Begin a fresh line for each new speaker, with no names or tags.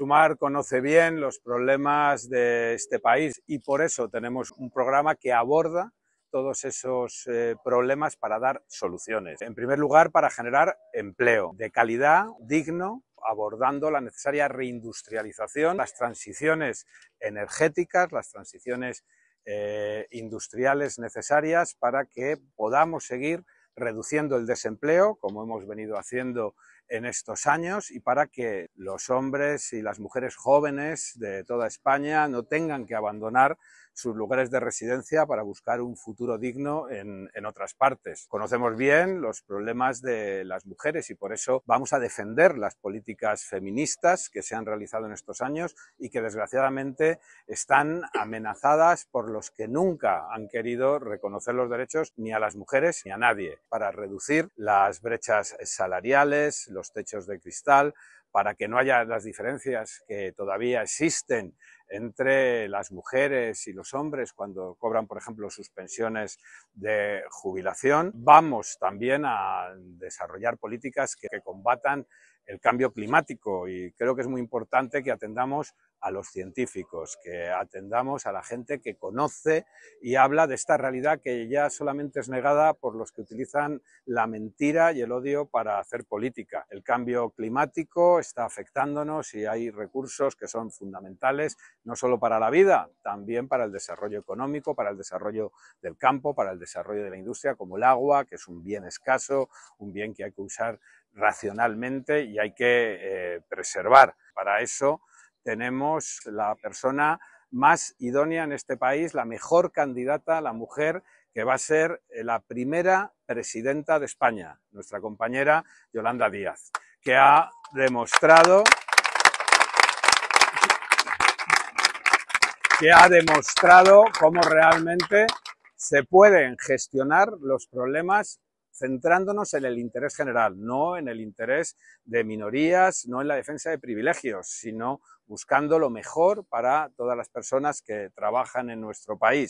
Sumar conoce bien los problemas de este país y por eso tenemos un programa que aborda todos esos eh, problemas para dar soluciones. En primer lugar, para generar empleo de calidad, digno, abordando la necesaria reindustrialización, las transiciones energéticas, las transiciones eh, industriales necesarias para que podamos seguir reduciendo el desempleo, como hemos venido haciendo en estos años, y para que los hombres y las mujeres jóvenes de toda España no tengan que abandonar sus lugares de residencia para buscar un futuro digno en, otras partes. Conocemos bien los problemas de las mujeres y por eso vamos a defender las políticas feministas que se han realizado en estos años y que desgraciadamente están amenazadas por los que nunca han querido reconocer los derechos ni a las mujeres ni a nadie para reducir las brechas salariales, los techos de cristal, para que no haya las diferencias que todavía existen entre las mujeres y los hombres cuando cobran, por ejemplo, sus pensiones de jubilación. Vamos también a desarrollar políticas que, combatan el cambio climático y creo que es muy importante que atendamos a los científicos, que atendamos a la gente que conoce y habla de esta realidad que ya solamente es negada por los que utilizan la mentira y el odio para hacer política. El cambio climático está afectándonos y hay recursos que son fundamentales no solo para la vida, también para el desarrollo económico, para el desarrollo del campo, para el desarrollo de la industria, como el agua, que es un bien escaso, un que hay que usar racionalmente y hay que eh, preservar. Para eso tenemos la persona más idónea en este país, la mejor candidata, la mujer que va a ser eh, la primera presidenta de España, nuestra compañera Yolanda Díaz, que ha demostrado que ha demostrado cómo realmente se pueden gestionar los problemas centrándonos en el interés general, no en el interés de minorías, no en la defensa de privilegios, sino buscando lo mejor para todas las personas que trabajan en nuestro país.